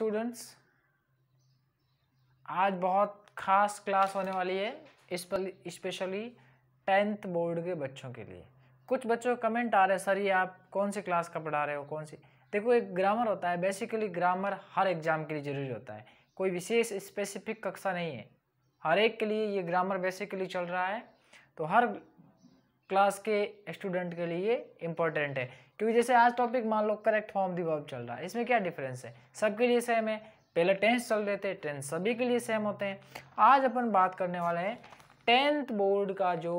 Students आज बहुत ख़ास क्लास होने वाली है स्पेशली टेंथ बोर्ड के बच्चों के लिए कुछ बच्चों के कमेंट आ रहे हैं सर ये आप कौन सी क्लास का पढ़ा रहे हो कौन सी देखो एक ग्रामर होता है बेसिकली ग्रामर हर एग्ज़ाम के लिए ज़रूरी होता है कोई विशेष स्पेसिफिक कक्षा नहीं है हर एक के लिए ये ग्रामर बेसिकली चल रहा है तो हर क्लास के स्टूडेंट के लिए इंपॉर्टेंट है क्योंकि जैसे आज टॉपिक मान लो करेक्ट फॉर्म दी वर्ब चल रहा है इसमें क्या डिफरेंस है सबके लिए सेम है पहले टेंस चल रहे थे टेंस सभी के लिए सेम होते हैं आज अपन बात करने वाले हैं टेंथ बोर्ड का जो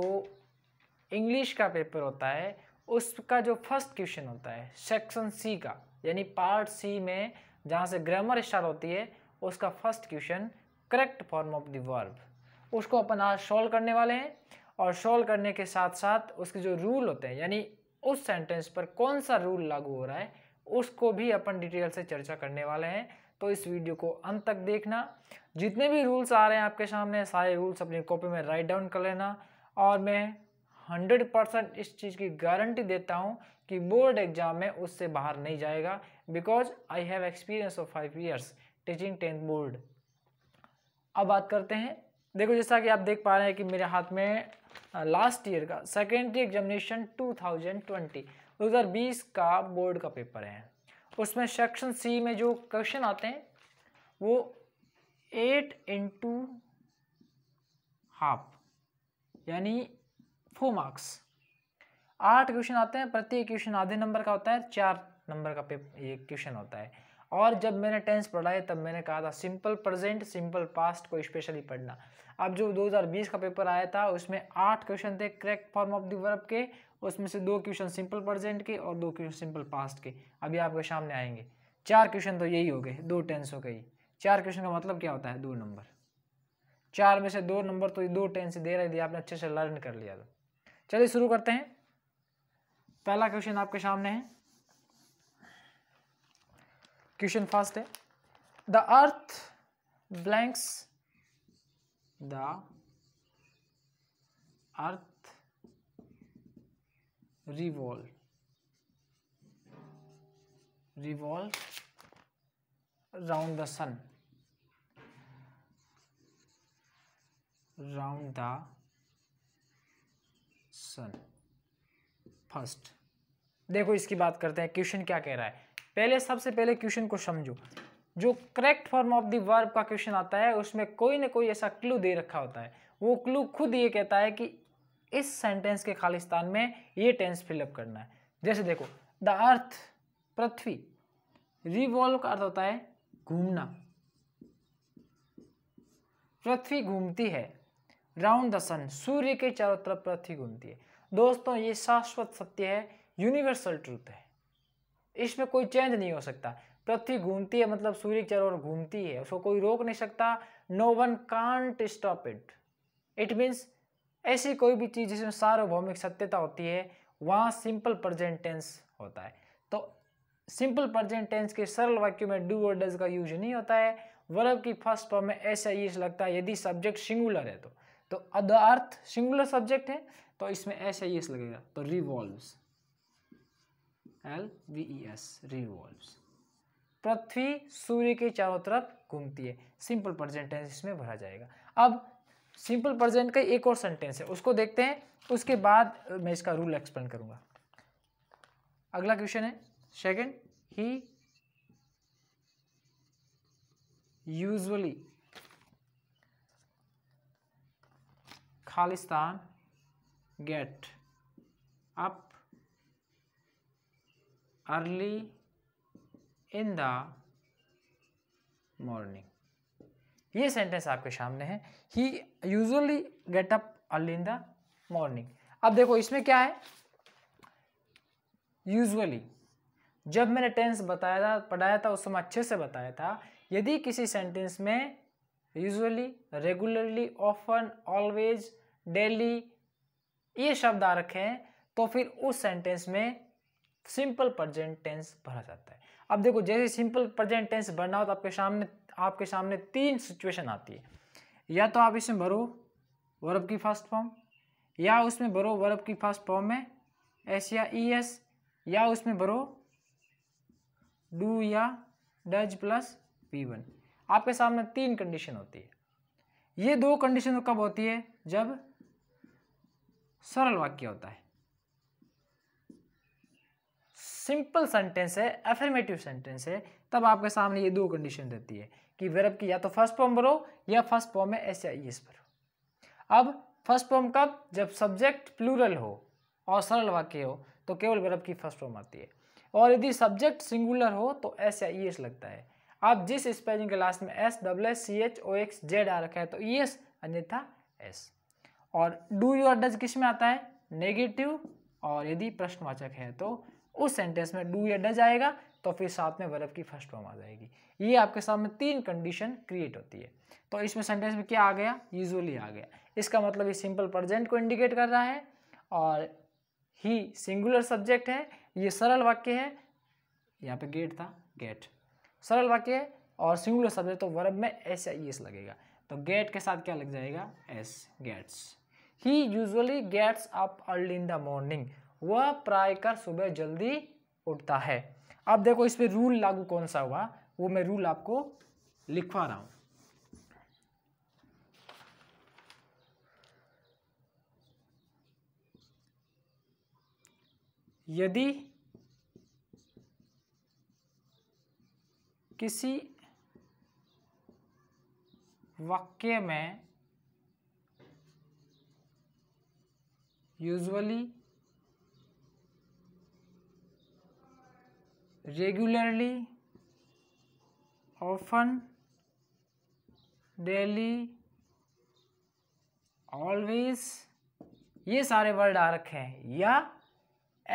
इंग्लिश का पेपर होता है उसका जो फर्स्ट क्वेश्चन होता है सेक्शन सी का यानी पार्ट सी में जहाँ से ग्रामर स्टार होती है उसका first question correct form of the verb उसको अपन आज सॉल्व करने वाले हैं और सॉल्व करने के साथ साथ उसके जो रूल होते हैं यानी उस सेंटेंस पर कौन सा रूल लागू हो रहा है उसको भी अपन डिटेल से चर्चा करने वाले हैं तो इस वीडियो को अंत तक देखना जितने भी रूल्स आ रहे हैं आपके सामने सारे रूल्स अपनी कॉपी में राइट डाउन कर लेना और मैं हंड्रेड परसेंट इस चीज़ की गारंटी देता हूँ कि बोर्ड एग्जाम में उससे बाहर नहीं जाएगा because I have experience of five years teaching tenth board अब बात करते हैं देखो जैसा कि आप देख पा रहे हैं कि मेरे हाथ में लास्ट ईयर का सेकेंडरी एग्जामिनेशन 2020 2020 का बोर्ड का पेपर है उसमें सेक्शन सी में जो क्वेश्चन आते हैं वो एट इंटू हाफ यानी फोर मार्क्स आठ क्वेश्चन आते हैं प्रत्येक क्वेश्चन आधे नंबर का होता है चार नंबर का पेपर ये क्वेश्चन होता है और जब मैंने टेंस पढ़ाए तब मैंने कहा था सिंपल प्रेजेंट सिंपल पास्ट को स्पेशली पढ़ना अब जो 2020 का पेपर आया था उसमें आठ क्वेश्चन थे correct form of the verb के उसमें से दो क्वेश्चन सिंपल प्रेजेंट के और दो क्वेश्चन सिंपल पास्ट के अभी आपके सामने आएंगे चार क्वेश्चन तो यही हो गए दो टेंस हो गई चार क्वेश्चन का मतलब क्या होता है दो नंबर चार में से दो नंबर तो दो टेंस दे रहे थे आपने अच्छे से लर्न कर लिया तो चलिए शुरू करते हैं पहला क्वेश्चन आपके सामने है क्वेश्चन फर्स्ट है the earth blanks the earth revolve revolve round the sun round the sun first देखो इसकी बात करते हैं क्वेश्चन क्या कह रहा है पहले सबसे पहले क्वेश्चन को समझो जो correct form of the verb का क्वेश्चन आता है उसमें कोई ना कोई ऐसा क्लू दे रखा होता है वो क्लू खुद ये कहता है कि इस सेंटेंस के खालिस्तान में ये टेंस फिलअप करना है जैसे देखो द अर्थ पृथ्वी रिवॉल्व का अर्थ होता है घूमना पृथ्वी घूमती है राउंड द सन सूर्य के चारों तरफ पृथ्वी घूमती है दोस्तों ये शाश्वत सत्य है यूनिवर्सल ट्रूथ है इसमें कोई चेंज नहीं हो सकता पृथ्वी घूमती है मतलब सूर्य की और घूमती है उसको कोई रोक नहीं सकता no one can't stop it it means ऐसी कोई भी चीज़ जिसमें सार्वभौमिक सत्यता होती है वहाँ सिंपल प्रजेंट टेंस होता है तो सिंपल प्रजेंट टेंस के सरल वाक्यों में डू और डज का यूज नहीं होता है वर्ब की फर्स्ट फॉर्म में ऐसा ये लगता है यदि सब्जेक्ट सिंगुलर है तो तो अर्थ सिंगुलर सब्जेक्ट है तो इसमें ऐसा ये लगेगा तो revolves L V E S revolve पृथ्वी सूर्य के चारों तरफ घूमती है सिंपल प्रेजेंट टेंस इसमें भरा जाएगा अब सिंपल प्रेजेंट का एक और सेंटेंस है उसको देखते हैं उसके बाद मैं इसका रूल एक्सप्लेन करूंगा अगला क्वेश्चन है second he usually Khalistan get up early in the morning ये सेंटेंस आपके सामने है he usually get up early in the morning अब देखो इसमें क्या है यूजली जब मैंने टेंस बताया था पढ़ाया था उस समय अच्छे से बताया था यदि किसी सेंटेंस में usually regularly often always daily ये शब्द आ रखे हैं तो फिर उस सेंटेंस में सिंपल प्रजेंट टेंस भरा जाता है अब देखो जैसे सिंपल प्रजेंट टेंस भरना हो तो आपके सामने आपके सामने तीन सिचुएशन आती है या तो आप इसमें भरो वर्ब की फर्स्ट फॉर्म या उसमें भरो वर्ब की फर्स्ट फॉर्म में एस या ई एस या उसमें भरो डू या डज प्लस पी वन आपके सामने तीन कंडीशन होती है ये दो कंडीशन कब होती है जब सरल वाक्य होता है सिंपल सेंटेंस है एफर्मेटिव सेंटेंस है तब आपके सामने ये दो कंडीशन रहती है कि वेरब की या तो फर्स्ट फॉर्म भरो या फर्स्ट फॉर्म में एस आई एस भरो अब फर्स्ट फॉर्म कब जब सब्जेक्ट प्लूरल हो और सरल वाक्य हो तो केवल वर्ब की फर्स्ट फॉर्म आती है और यदि सब्जेक्ट सिंगुलर हो तो एस या ई एस लगता है आप जिस स्पेलिंग के लास्ट में S double S C H O X Z आ रखा है तो ई e एस अन्यथा एस और डू यू और डज किस में आता है नेगेटिव और यदि प्रश्नवाचक है तो उस सेंटेंस में डू या डज आएगा तो फिर साथ में वर्ब की फर्स्ट फॉर्म आ जाएगी ये आपके सामने तीन कंडीशन क्रिएट होती है तो इसमें सेंटेंस में क्या आ गया यूजली आ गया इसका मतलब ये सिंपल प्रजेंट को इंडिकेट कर रहा है और ही सिंगुलर सब्जेक्ट है ये सरल वाक्य है यहाँ पे गेट था गेट सरल वाक्य है और सिंगुलर सब्जेक्ट तो वर्ब में एस या एस लगेगा तो गेट के साथ क्या लग जाएगा S gets he usually gets up early in the morning वह प्रायकर सुबह जल्दी उठता है अब देखो इस पर रूल लागू कौन सा हुआ वो मैं रूल आपको लिखवा रहा हूँ यदि किसी वाक्य में usually regularly often daily always ये सारे वर्ड आ रखे हैं या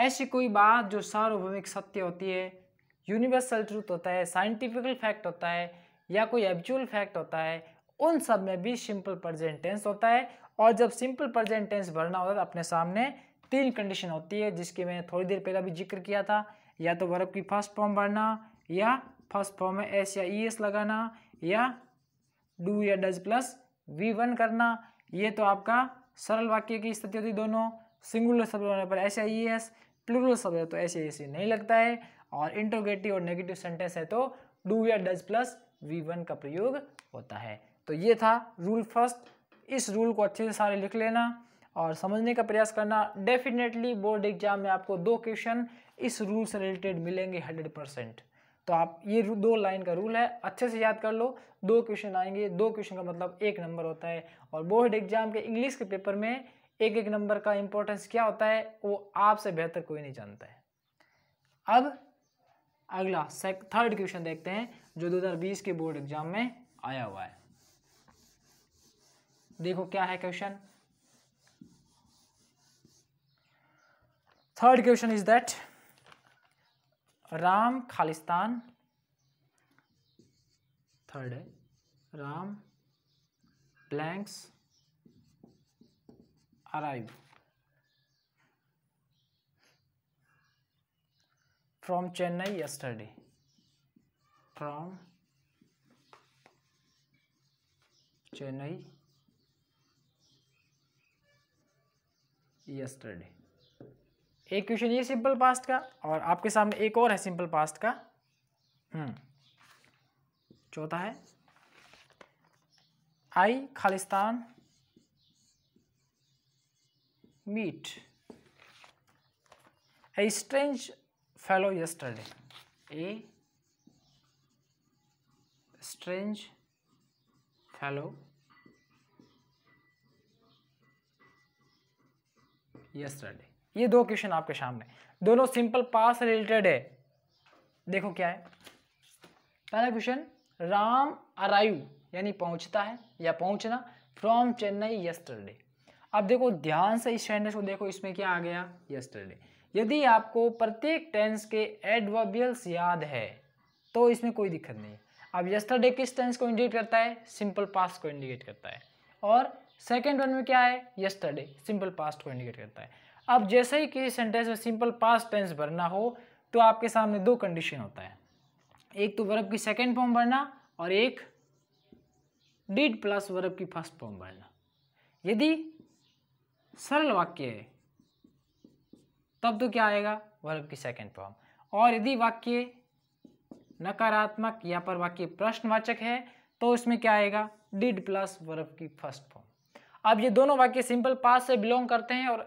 ऐसी कोई बात जो सार्वभौमिक सत्य होती है यूनिवर्सल ट्रूथ होता है साइंटिफिकल फैक्ट होता है या कोई एक्चुअल फैक्ट होता है उन सब में भी सिंपल प्रजेंट टेंस होता है और जब सिंपल प्रजेंट टेंस भरना होता है तो अपने सामने तीन कंडीशन होती है जिसकी मैंने थोड़ी देर पहले भी जिक्र किया था या तो वर्ब की फर्स्ट फॉर्म भरना या फर्स्ट फॉर्म में एस या ई एस लगाना या डू या डज प्लस वी वन करना ये तो आपका सरल वाक्य की स्थिति होती दोनों सिंगुलर शब्द होने पर ऐसे ई एस प्लूरल शब्द तो ऐसे ऐसे नहीं लगता है और इंट्रोगेटिव और नेगेटिव सेंटेंस है तो डू या डज प्लस वी वन का प्रयोग होता है तो ये था रूल फर्स्ट इस रूल को अच्छे से सारे लिख लेना और समझने का प्रयास करना डेफिनेटली बोर्ड एग्जाम में आपको दो क्वेश्चन इस रूल से रिलेटेड मिलेंगे हंड्रेड परसेंट तो आप ये दो लाइन का रूल है अच्छे से याद कर लो दो क्वेश्चन आएंगे दो क्वेश्चन का मतलब एक नंबर होता है और बोर्ड एग्जाम के इंग्लिश के पेपर में एक एक नंबर का इंपॉर्टेंस क्या होता है वो आपसे बेहतर कोई नहीं जानता है अब अगला थर्ड क्वेश्चन देखते हैं जो 2020 के बोर्ड एग्जाम में आया हुआ है देखो क्या है question third question is that Ram Khalistan third है Ram blanks arrive from Chennai yesterday from Chennai yesterday एक क्वेश्चन ये सिंपल पास्ट का और आपके सामने एक और है सिंपल पास्ट का हम्म। चौथा है I Khalistan meet a strange fellow yesterday a strange fellow yesterday ये दो क्वेश्चन आपके सामने दोनों सिंपल पास रिलेटेड है देखो क्या है पहला क्वेश्चन राम अराइव यानी पहुंचता है या पहुंचना फ्रॉम चेन्नई यस्टरडे अब देखो ध्यान से इस सेंटेंस को देखो इसमें क्या आ गया यस्टरडे यदि आपको प्रत्येक टेंस के एडवर्बियल्स याद है तो इसमें कोई दिक्कत नहीं अब यस्टरडे किस टेंस को इंडिकेट करता है सिंपल पास्ट को इंडिकेट करता है और सेकेंड वन में क्या है यस्टरडे सिंपल पास्ट को इंडिकेट करता है अब जैसे ही किसी सेंटेंस में सिंपल पास्ट टेंस भरना हो तो आपके सामने दो कंडीशन होता है एक तो वर्ब की सेकेंड फॉर्म भरना और एक डीड प्लस वर्ब की फर्स्ट फॉर्म भरना यदि सरल वाक्य है तब तो क्या आएगा वर्ब की सेकेंड फॉर्म और यदि वाक्य नकारात्मक या पर वाक्य प्रश्नवाचक है तो इसमें क्या आएगा डिड प्लस वर्ब की फर्स्ट फॉर्म अब ये दोनों वाक्य सिंपल पास से बिलोंग करते हैं और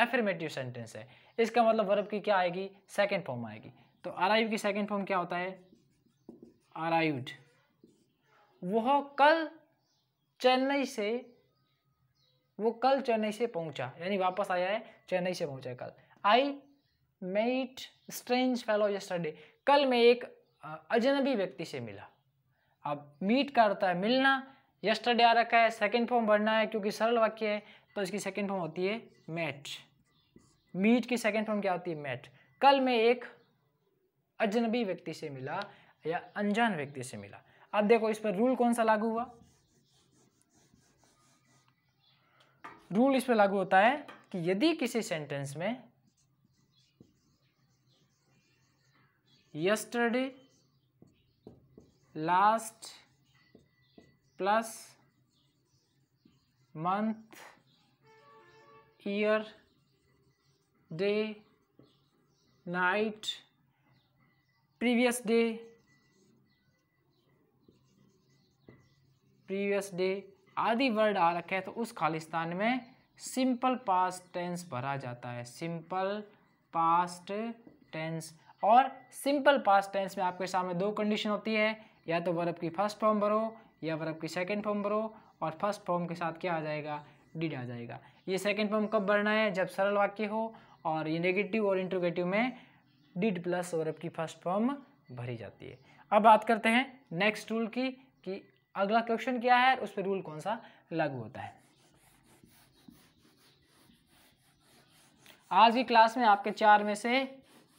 एफर्मेटिव सेंटेंस है इसका मतलब वर्ब की क्या आएगी सेकेंड फॉर्म आएगी तो अराइव की सेकेंड फॉर्म क्या होता है अराइव्ड वह कल चेन्नई से वो कल चेन्नई से पहुंचा यानी वापस आया है चेन्नई से पहुंचा कल I met strange fellow yesterday कल मैं एक अजनबी व्यक्ति से मिला अब मीट का होता है मिलना यस्टरडे आ रखा है सेकेंड फॉर्म भरना है क्योंकि सरल वाक्य है तो इसकी सेकेंड फॉर्म होती है मैट मीट की सेकेंड फॉर्म क्या होती है मैट कल मैं एक अजनबी व्यक्ति से मिला या अनजान व्यक्ति से मिला अब देखो इस पर रूल कौन सा लागू हुआ रूल इस पर लागू होता है कि यदि किसी सेंटेंस में yesterday last plus month year day night previous day previous day आदि वर्ड आ रखे हैं तो उस खालिस्तान में सिंपल पास्ट टेंस भरा जाता है सिंपल पास्ट टेंस और सिंपल पास्ट टेंस में आपके सामने दो कंडीशन होती है या तो वर्ब की फर्स्ट फॉर्म भरो या वर्ब की सेकंड फॉर्म भरो और फर्स्ट फॉर्म के साथ क्या आ जाएगा डिड आ जाएगा ये सेकेंड फॉर्म कब भरना है जब सरल वाक्य हो और ये नेगेटिव और इंट्रोगेटिव में डिड प्लस और की फर्स्ट फॉर्म भरी जाती है अब बात करते हैं नेक्स्ट रूल की कि अगला क्वेश्चन क्या है उस पर रूल कौन सा लागू होता है आज की क्लास में आपके चार में से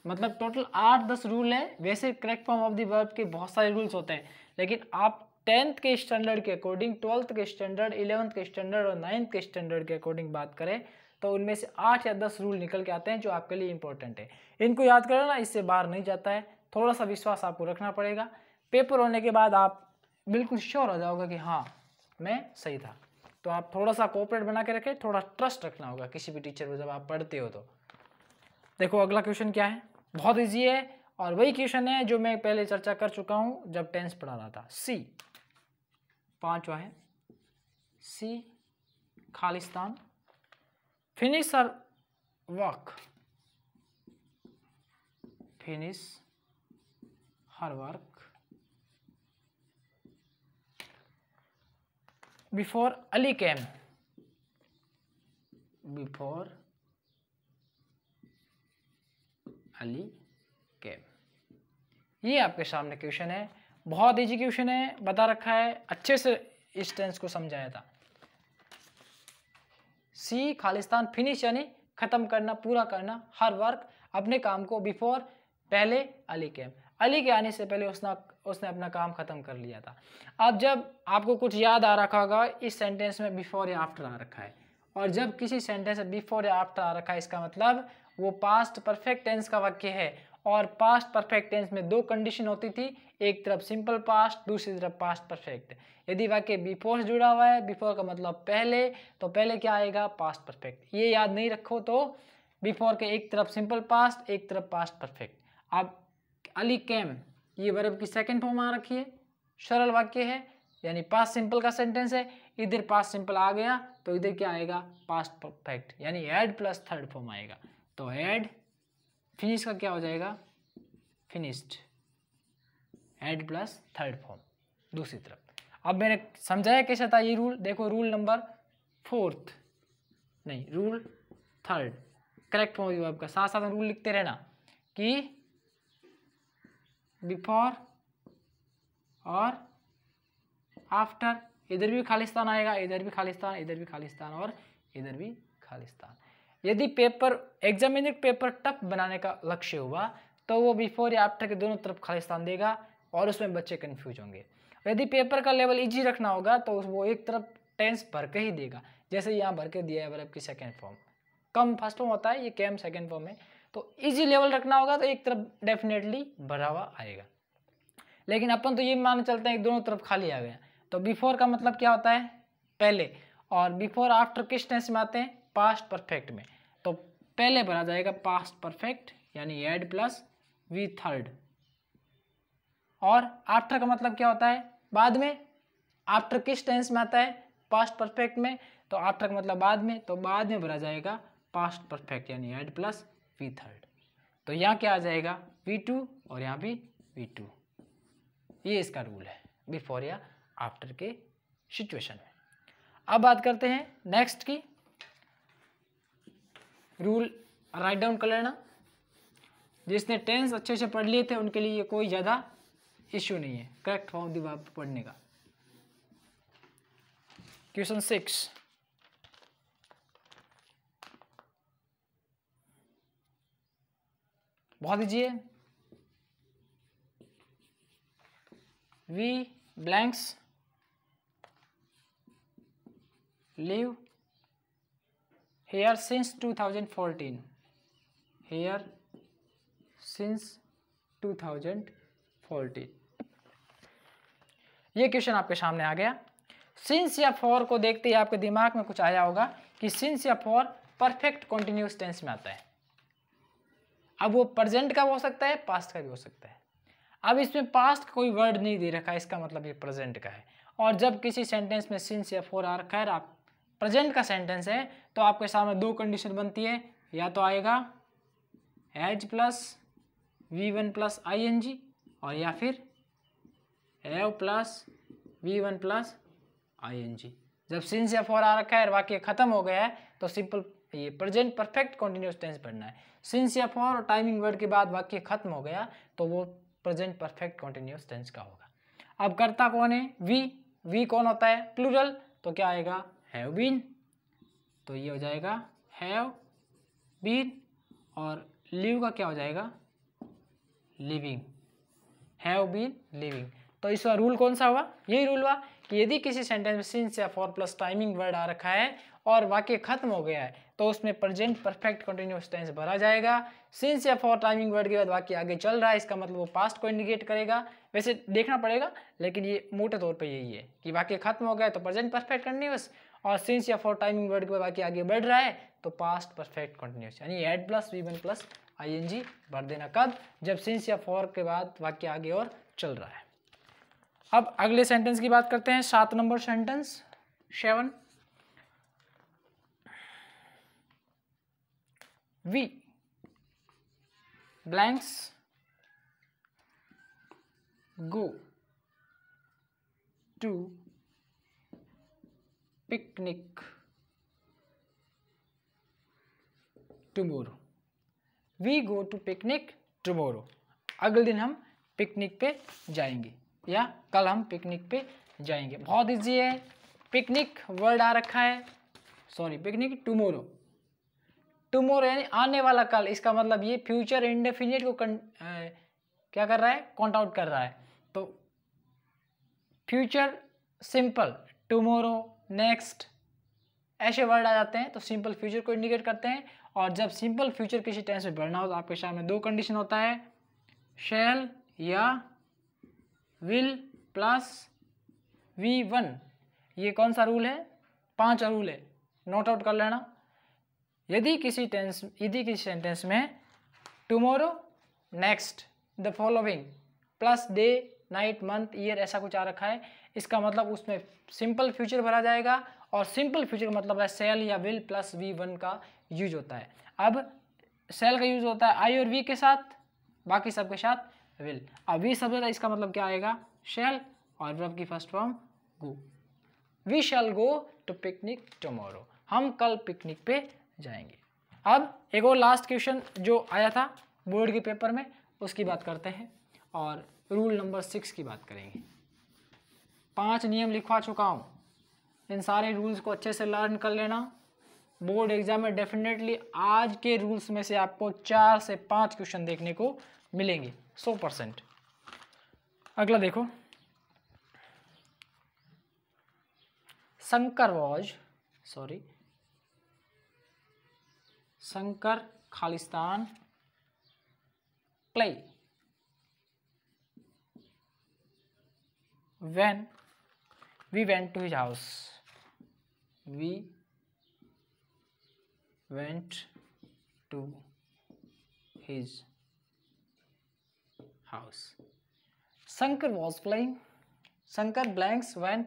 मतलब टोटल आठ दस रूल हैं वैसे correct form of the verb के बहुत सारे रूल्स होते हैं लेकिन आप टेंथ के स्टैंडर्ड के अकॉर्डिंग ट्वेल्थ के स्टैंडर्ड इलेवंथ के स्टैंडर्ड और नाइन्थ के स्टैंडर्ड के अकॉर्डिंग बात करें तो उनमें से आठ या दस रूल निकल के आते हैं जो आपके लिए इंपॉर्टेंट है इनको याद करें ना इससे बाहर नहीं जाता है थोड़ा सा विश्वास आपको रखना पड़ेगा पेपर होने के बाद आप बिल्कुल श्योर हो जाओगे कि हाँ मैं सही था तो आप थोड़ा सा कोऑपरेट बना के रखें थोड़ा ट्रस्ट रखना होगा किसी भी टीचर को जब आप पढ़ते हो तो देखो अगला क्वेश्चन क्या है बहुत ईजी है और वही क्वेश्चन है जो मैं पहले चर्चा कर चुका हूं जब टेंस पढ़ा रहा था सी पांचवा है सी खालिस्तान फिनिश और work finish her work before Ali came before Ali ये आपके सामने क्वेश्चन है बहुत ईजी क्वेश्चन है बता रखा है अच्छे से इस टेंस को समझाया था सी खालिस्तान फिनिश यानी ख़त्म करना पूरा करना हर वर्क अपने काम को बिफोर पहले अली के अली के आने से पहले उसने उसने अपना काम ख़त्म कर लिया था अब जब आपको कुछ याद आ रखा होगा इस सेंटेंस में बिफोर या आफ्टर आ रखा है और जब किसी सेंटेंस में बिफोर या आफ्टर आ रखा है इसका मतलब वो पास्ट परफेक्ट टेंस का वाक्य है और पास्ट परफेक्ट टेंस में दो कंडीशन होती थी एक तरफ सिंपल पास्ट दूसरी तरफ पास्ट परफेक्ट यदि वाक्य बिफोर से जुड़ा हुआ है बिफोर का मतलब पहले तो पहले क्या आएगा पास्ट परफेक्ट ये याद नहीं रखो तो बिफोर के एक तरफ सिंपल पास्ट एक तरफ पास्ट परफेक्ट अब अली कैम ये वर्ब की सेकेंड फॉर्म आ रखी है सरल वाक्य है यानी पास्ट सिंपल का सेंटेंस है इधर पास्ट सिंपल आ गया तो इधर क्या आएगा पास्ट परफेक्ट यानी एड प्लस थर्ड फॉर्म आएगा तो एड फिनिश का क्या हो जाएगा finished had plus third form दूसरी तरफ अब मैंने समझाया कैसे था ये रूल देखो रूल नंबर फोर्थ नहीं रूल थर्ड करेक्ट फॉर्म आपका साथ साथ रूल लिखते रहना कि बिफोर और आफ्टर इधर भी खालिस्तान आएगा इधर भी खालिस्तान इधर भी खालिस्तान और इधर भी खालिस्तान यदि पेपर एग्जामिनेट पेपर टफ बनाने का लक्ष्य हुआ तो वो बिफोर या आफ्टर के दोनों तरफ खाली स्थान देगा और उसमें बच्चे कन्फ्यूज होंगे यदि पेपर का लेवल इजी रखना होगा तो वो एक तरफ टेंस भर के ही देगा जैसे यहाँ भर के दिया है वर्ब की second form cum first form होता है ये कैम सेकेंड फॉर्म है तो इजी लेवल रखना होगा तो एक तरफ डेफिनेटली भरा हुआ आएगा लेकिन अपन तो ये मान चलते हैं दोनों तरफ खाली आ गया तो बिफोर का मतलब क्या होता है पहले और बिफोर आफ्टर किस टेंस में आते हैं पास्ट परफेक्ट में पहले भरा जाएगा पास्ट परफेक्ट यानी एड प्लस वी थर्ड और आफ्टर का मतलब क्या होता है बाद में आफ्टर किस टेंस में आता है पास्ट परफेक्ट में तो आफ्टर का मतलब बाद में तो बाद में भरा जाएगा पास्ट परफेक्ट यानी एड प्लस वी थर्ड तो यहाँ क्या आ जाएगा वी टू और यहाँ भी वी टू ये इसका रूल है बिफोर या आफ्टर के सिचुएशन में अब बात करते हैं नेक्स्ट की रूल राइट डाउन कर लेना जिसने टेंस अच्छे से पढ़ लिए थे उनके लिए कोई ज़्यादा इश्यू नहीं है करेक्ट फॉर्म दी बाप पढ़ने का क्वेश्चन सिक्स बहुत दीजिए we blanks live here since 2014 two thousand 2014 ये क्वेश्चन आपके सामने आ गया सिंस या फॉर को देखते ही आपके दिमाग में कुछ आया होगा कि सिंस या फॉर परफेक्ट कॉन्टिन्यूस टेंस में आता है अब वो प्रेजेंट का भी हो सकता है पास्ट का भी हो सकता है अब इसमें पास्ट का कोई वर्ड नहीं दे रखा है इसका मतलब ये प्रेजेंट का है और जब किसी सेंटेंस में सिंस या फॉर आ रखा है आप प्रेजेंट का सेंटेंस है तो आपके सामने दो कंडीशन बनती है या तो आएगा H plus V one plus I N G और या फिर have plus V one plus I N G जब सिंस या फॉर आ रखा है और वाक्य खत्म हो गया है तो सिंपल ये प्रेजेंट परफेक्ट कॉन्टिन्यूस टेंस बनना है सिंस या फॉर और टाइमिंग वर्ड के बाद वाक्य खत्म हो गया तो वो प्रेजेंट परफेक्ट कॉन्टिन्यूस टेंस का होगा अब करता कौन है वी वी कौन होता है प्लूरल तो क्या आएगा हैव बीन तो ये हो जाएगा हैव बीन और लिव का क्या हो जाएगा लिविंग हैव बीन लिविंग तो इसका रूल कौन सा हुआ यही रूल हुआ कि यदि किसी सेंटेंस में सिंस या फॉर प्लस टाइमिंग वर्ड आ रखा है और वाक्य खत्म हो गया है तो उसमें प्रेजेंट परफेक्ट कंटिन्यूस टेंस भरा जाएगा सिंस या फॉर टाइमिंग वर्ड के बाद वाक्य आगे चल रहा है इसका मतलब वो पास्ट को इंडिकेट करेगा वैसे देखना पड़ेगा लेकिन ये मोटे तौर पे यही है कि वाक्य खत्म हो गया तो प्रेजेंट परफेक्ट कंटिन्यूस और सिंस या फॉर टाइमिंग वर्ड के बाद बाकी आगे बढ़ रहा है तो पास्ट परफेक्ट कंटिन्यूस यानी had plus V one plus I N G भर देना कब जब सिंस या फॉर के बाद वाक्य आगे और चल रहा है अब अगले सेंटेंस की बात करते हैं सात number sentence seven we blanks go to picnic tomorrow we go to picnic tomorrow अगले दिन हम पिकनिक पे जाएंगे या कल हम पिकनिक पे जाएंगे बहुत इजी है पिकनिक वर्ड आ रखा है सॉरी पिकनिक टुमोरो टुमोरो यानी आने वाला कल इसका मतलब ये फ्यूचर इंडेफिनेट को कन, आ, क्या कर रहा है काउंट आउट कर रहा है तो फ्यूचर सिंपल टुमोरो नेक्स्ट ऐसे वर्ड आ जाते हैं तो सिंपल फ्यूचर को इंडिकेट करते हैं और जब सिंपल फ्यूचर किसी टेंस में भरना हो तो आपके सामने दो कंडीशन होता है शेल या विल प्लस वी वन ये कौन सा रूल है पांच रूल है नोट आउट कर लेना यदि किसी टेंस यदि किसी सेंटेंस में tomorrow next the following plus day night month year ऐसा कुछ आ रखा है इसका मतलब उसमें सिंपल फ्यूचर भरा जाएगा और सिंपल फ्यूचर मतलब है सेल या विल प्लस वी वन का यूज होता है अब सेल का यूज होता है आई और वी के साथ बाकी सब के साथ विल अब वी सब ज़्यादा इसका मतलब क्या आएगा शेल और वर्ब की first form go we shall go to picnic tomorrow हम कल पिकनिक पे जाएंगे अब एक और लास्ट क्वेश्चन जो आया था बोर्ड के पेपर में उसकी बात करते हैं और रूल नंबर सिक्स की बात करेंगे पांच नियम लिखवा चुका हूँ इन सारे रूल्स को अच्छे से लर्न कर लेना बोर्ड एग्जाम में डेफिनेटली आज के रूल्स में से आपको चार से पांच क्वेश्चन देखने को मिलेंगे सौ परसेंट अगला देखो Shankar was sorry Shankar Khalistan play when we went to his house we went to his house Shankar was playing Shankar blanks when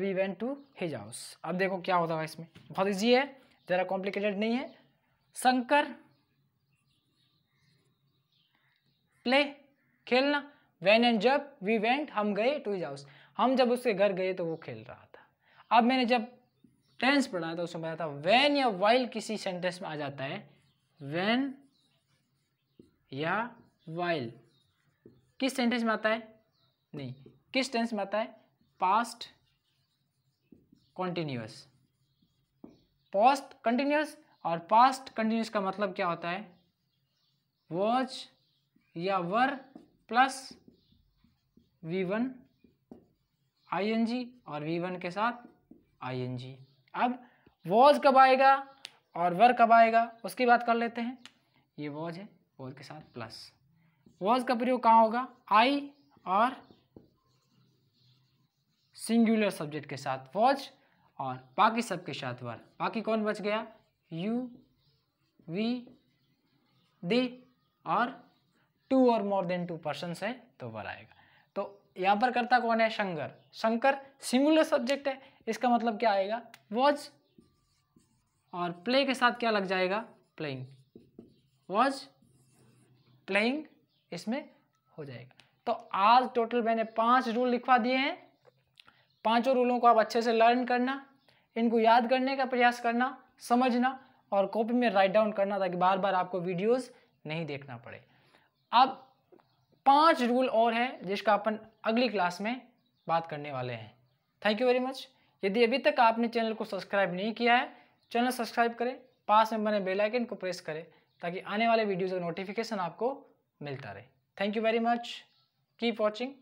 we went to his house अब देखो क्या होता है इसमें बहुत ईजी है ज़रा कॉम्प्लिकेटेड नहीं है शंकर प्ले खेलना वैन एंड जब वी वेंट हम गए टू हिज हाउस हम जब उसके घर गए तो वो खेल रहा था अब मैंने जब टेंस पढ़ा था उसमें बताया था वैन या वाइल किसी सेंटेंस में आ जाता है वैन या वाइल किस सेंटेंस में आता है नहीं किस टेंस में आता है पास्ट कॉन्टिन्यूस पास्ट कंटिन्यूस और पास्ट कंटिन्यूस का मतलब क्या होता है वॉच या were plus V one I N G और वी वन के साथ आईएनजी अब वॉज कब आएगा और वर कब आएगा उसकी बात कर लेते हैं ये वॉज है वॉज के साथ प्लस वॉज का प्रयोग कहाँ होगा आई और सिंगुलर सब्जेक्ट के साथ वॉज और बाकी सब के साथ वर बाकी कौन बच गया यू वी दे और टू और मोर देन टू पर्सनस है तो वर आएगा यहाँ पर करता कौन है शंकर शंकर सिंगुलर सब्जेक्ट है इसका मतलब क्या आएगा वॉज और प्ले के साथ क्या लग जाएगा प्लेइंग वॉज प्लेइंग इसमें हो जाएगा तो आज टोटल मैंने पांच रूल लिखवा दिए हैं पांचों रूलों को आप अच्छे से लर्न करना इनको याद करने का प्रयास करना समझना और कॉपी में राइट डाउन करना ताकि बार बार आपको वीडियोस नहीं देखना पड़े अब पांच रूल और हैं जिसका अपन अगली क्लास में बात करने वाले हैं थैंक यू वेरी मच यदि अभी तक आपने चैनल को सब्सक्राइब नहीं किया है चैनल सब्सक्राइब करें पास में बने बेल आइकन को प्रेस करें ताकि आने वाले वीडियोज़ का नोटिफिकेशन आपको मिलता रहे thank you very much keep watching